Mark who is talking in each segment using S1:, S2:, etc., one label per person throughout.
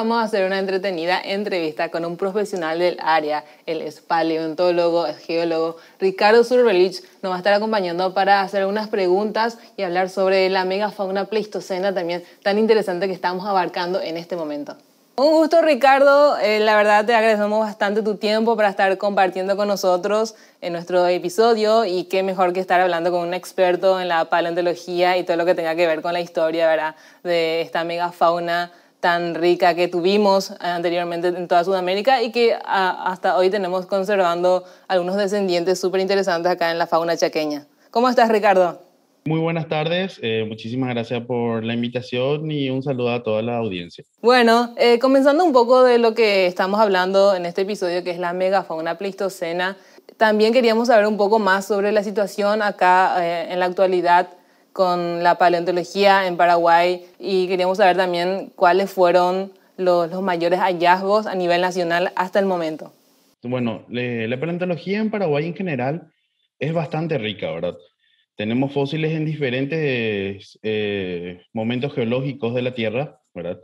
S1: Vamos a hacer una entretenida entrevista con un profesional del área, el es paleontólogo, es geólogo Ricardo surrelich Nos va a estar acompañando para hacer algunas preguntas y hablar sobre la megafauna pleistocena también tan interesante que estamos abarcando en este momento. Un gusto Ricardo, eh, la verdad te agradecemos bastante tu tiempo para estar compartiendo con nosotros en nuestro episodio y qué mejor que estar hablando con un experto en la paleontología y todo lo que tenga que ver con la historia ¿verdad? de esta megafauna tan rica que tuvimos eh, anteriormente en toda Sudamérica y que ah, hasta hoy tenemos conservando algunos descendientes súper interesantes acá en la fauna chaqueña. ¿Cómo estás, Ricardo?
S2: Muy buenas tardes, eh, muchísimas gracias por la invitación y un saludo a toda la audiencia.
S1: Bueno, eh, comenzando un poco de lo que estamos hablando en este episodio, que es la megafauna pleistocena, también queríamos saber un poco más sobre la situación acá en la actualidad con la paleontología en Paraguay y queríamos saber también cuáles fueron los, mayores hallazgos a nivel nacional hasta el momento.
S2: Bueno, la paleontología en Paraguay en general es bastante rica, ¿verdad? Tenemos fósiles en diferentes eh, momentos geológicos de la Tierra, ¿verdad?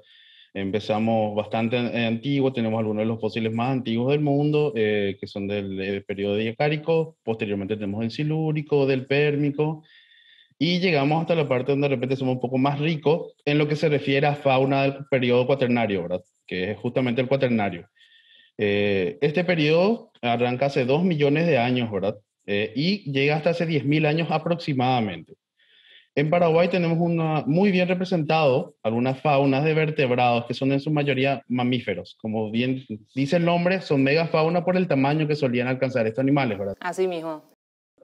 S2: Empezamos bastante antiguo, tenemos algunos de los fósiles más antiguos del mundo, eh, que son del, del eh, periodo diacárico, posteriormente tenemos el silúrico, del pérmico, y llegamos hasta la parte donde de repente somos un poco más ricos en lo que se refiere a fauna del periodo cuaternario, ¿verdad? que es justamente el cuaternario. Eh, este periodo arranca hace 2 millones de años, ¿verdad? Eh, y llega hasta hace 10.000 años aproximadamente. En Paraguay tenemos una, muy bien representado algunas faunas de vertebrados que son en su mayoría mamíferos. Como bien dice el nombre, son megafauna por el tamaño que solían alcanzar estos animales, ¿verdad?
S1: Así mismo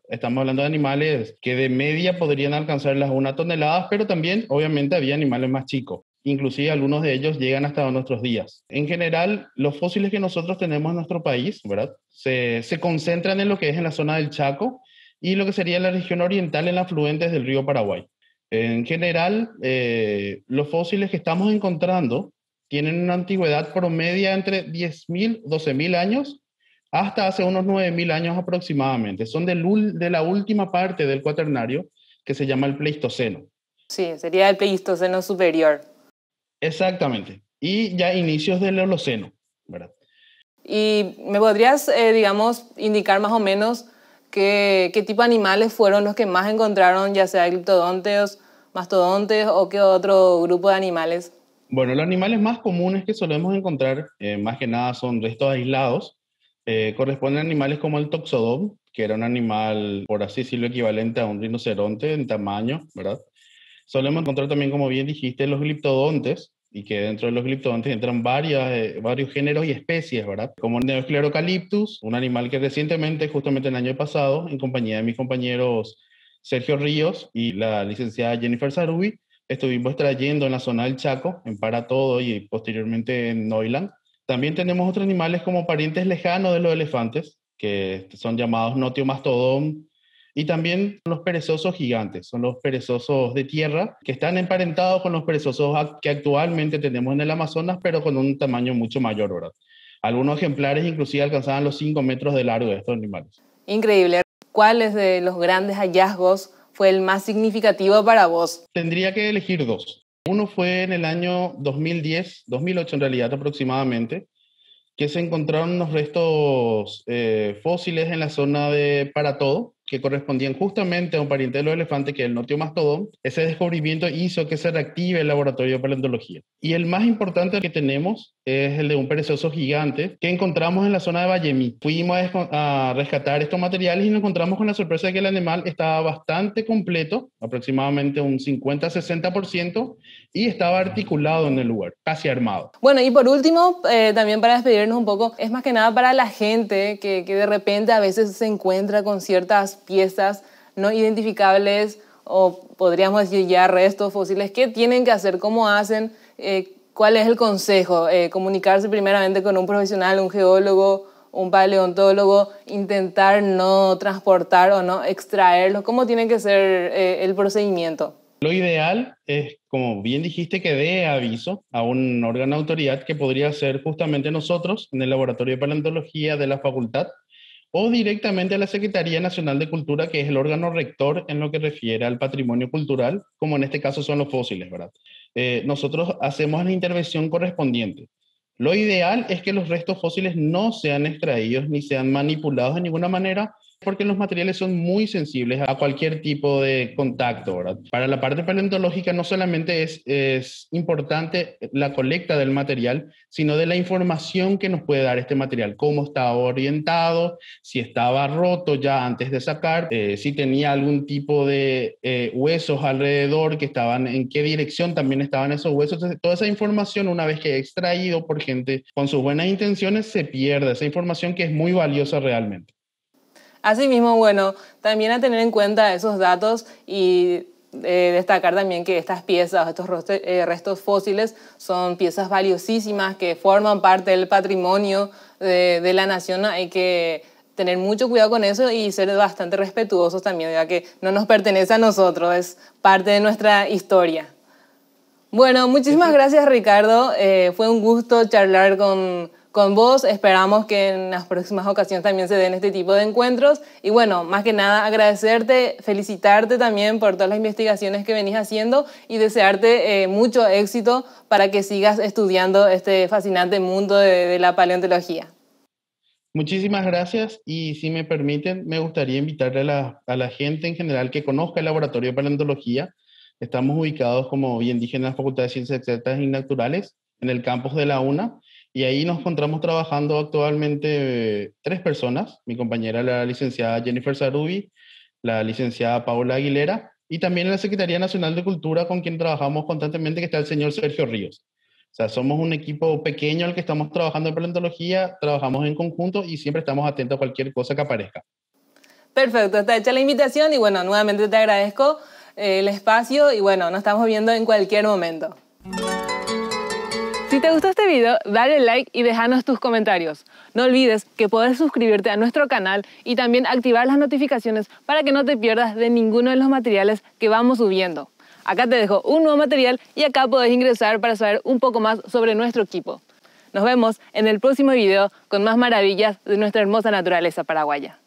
S2: estamos hablando de animales que de media podrían alcanzar las una tonelada, pero también obviamente había animales más chicos. Inclusive algunos de ellos llegan hasta nuestros días. En general, los fósiles que nosotros tenemos en nuestro país, ¿verdad? Se, concentran en lo que es en la zona del Chaco y lo que sería la región oriental en las afluentes del río Paraguay. En general, eh, los fósiles que estamos encontrando tienen una antigüedad promedia entre 10.000, 12.000 años hasta hace unos 9.000 años aproximadamente. Son del, de la última parte del cuaternario que se llama el Pleistoceno.
S1: Sí, sería el Pleistoceno superior.
S2: Exactamente. Y ya inicios del Holoceno, ¿verdad?
S1: ¿Y me podrías, eh, digamos, indicar más o menos qué, tipo de animales fueron los que más encontraron, ya sea criptodonteos mastodontes o qué otro grupo de animales?
S2: Bueno, los animales más comunes que solemos encontrar, eh, más que nada, son restos aislados, corresponden eh, corresponden animales como el toxodón, que era un animal, por así decirlo, equivalente a un rinoceronte en tamaño, ¿verdad? Solemos encontrar también, como bien dijiste, los gliptodontes, y que dentro de los gliptodontes entran varias, eh, varios géneros y especies, ¿verdad? Como el Neosclerocaliptus, un animal que recientemente, justamente el año pasado, en compañía de mis compañeros Sergio Ríos y la licenciada Jennifer Sarubi, estuvimos trayendo en la zona del Chaco, en Para Todo y posteriormente en Noiland, también tenemos otros animales como parientes lejanos de los elefantes, que son llamados notiomastodón, y también los perezosos gigantes, son los perezosos de tierra, que están emparentados con los perezosos que actualmente tenemos en el Amazonas, pero con un tamaño mucho mayor, ¿verdad? Algunos ejemplares inclusive alcanzaban los 5 metros de largo de estos animales.
S1: Increíble. ¿Cuáles de los grandes hallazgos fue el más significativo para vos?
S2: Tendría que elegir dos. Uno fue en el año 2010, 2008 en realidad aproximadamente, que se encontraron unos restos eh, fósiles en la zona de Para que correspondían justamente a un pariente los elefante que es el mastodón, ese descubrimiento hizo que se reactive el laboratorio de paleontología. Y el más importante que tenemos es el de un perezoso gigante que encontramos en la zona de Vallemí. Fuimos a, rescatar estos materiales y nos encontramos con la sorpresa de que el animal estaba bastante completo, aproximadamente un 50-60%, y estaba articulado en el lugar, casi armado.
S1: Bueno, y por último, eh, también para despedirnos un poco, es más que nada para la gente que, que de repente a veces se encuentra con ciertas piezas no identificables o podríamos decir ya restos fósiles, ¿qué tienen que hacer? ¿Cómo hacen? Eh, ¿Cuál es el consejo? Eh, comunicarse primeramente con un profesional, un geólogo, un paleontólogo, intentar no transportar o no extraerlos. ¿Cómo tiene que ser eh, el procedimiento?
S2: Lo ideal es, como bien dijiste, que dé aviso a un órgano autoridad que podría ser justamente nosotros en el laboratorio de paleontología de la facultad o directamente a la Secretaría Nacional de Cultura, que es el órgano rector en lo que refiere al patrimonio cultural, como en este caso son los fósiles, ¿verdad? Eh, nosotros hacemos la intervención correspondiente. Lo ideal es que los restos fósiles no sean extraídos ni sean manipulados de ninguna manera porque los materiales son muy sensibles a cualquier tipo de contacto. Para la parte paleontológica no solamente es, importante la colecta del material, sino de la información que nos puede dar este material, cómo estaba orientado, si estaba roto ya antes de sacar, eh, si tenía algún tipo de eh, huesos alrededor que estaban, en qué dirección también estaban esos huesos. toda esa información, una vez que extraído por gente con sus buenas intenciones, se pierde esa información que es muy valiosa realmente.
S1: Asimismo, bueno, también a tener en cuenta esos datos y eh, destacar también que estas piezas, estos eh, restos fósiles, son piezas valiosísimas que forman parte del patrimonio de, la nación. Hay que tener mucho cuidado con eso y ser bastante respetuosos también, ya que no nos pertenece a nosotros, es parte de nuestra historia. Bueno, muchísimas este gracias Ricardo, eh, fue un gusto charlar con con vos. Esperamos que en las próximas ocasiones también se den este tipo de encuentros. Y bueno, más que nada agradecerte, felicitarte también por todas las investigaciones que venís haciendo y desearte eh, mucho éxito para que sigas estudiando este fascinante mundo de, la paleontología.
S2: Muchísimas gracias y si me permiten, me gustaría invitarle a la, gente en general que conozca el Laboratorio de Paleontología. Estamos ubicados, como bien dije, en la Facultad de Ciencias Exactas y Naturales, en el campus de la UNA. Y ahí nos encontramos trabajando actualmente eh, tres personas, mi compañera la licenciada Jennifer Sarubi, la licenciada Paula Aguilera y también la Secretaría Nacional de Cultura con quien trabajamos constantemente, que está el señor Sergio Ríos. O sea, somos un equipo pequeño al que estamos trabajando en paleontología, trabajamos en conjunto y siempre estamos atentos a cualquier cosa que aparezca.
S1: Perfecto, está hecha la invitación y bueno, nuevamente te agradezco eh, el espacio y bueno, nos estamos viendo en cualquier momento. Si te gustó este video, dale like y déjanos tus comentarios. No olvides que puedes suscribirte a nuestro canal y también activar las notificaciones para que no te pierdas de ninguno de los materiales que vamos subiendo. Acá te dejo un nuevo material y acá puedes ingresar para saber un poco más sobre nuestro equipo. Nos vemos en el próximo video con más maravillas de nuestra hermosa naturaleza paraguaya.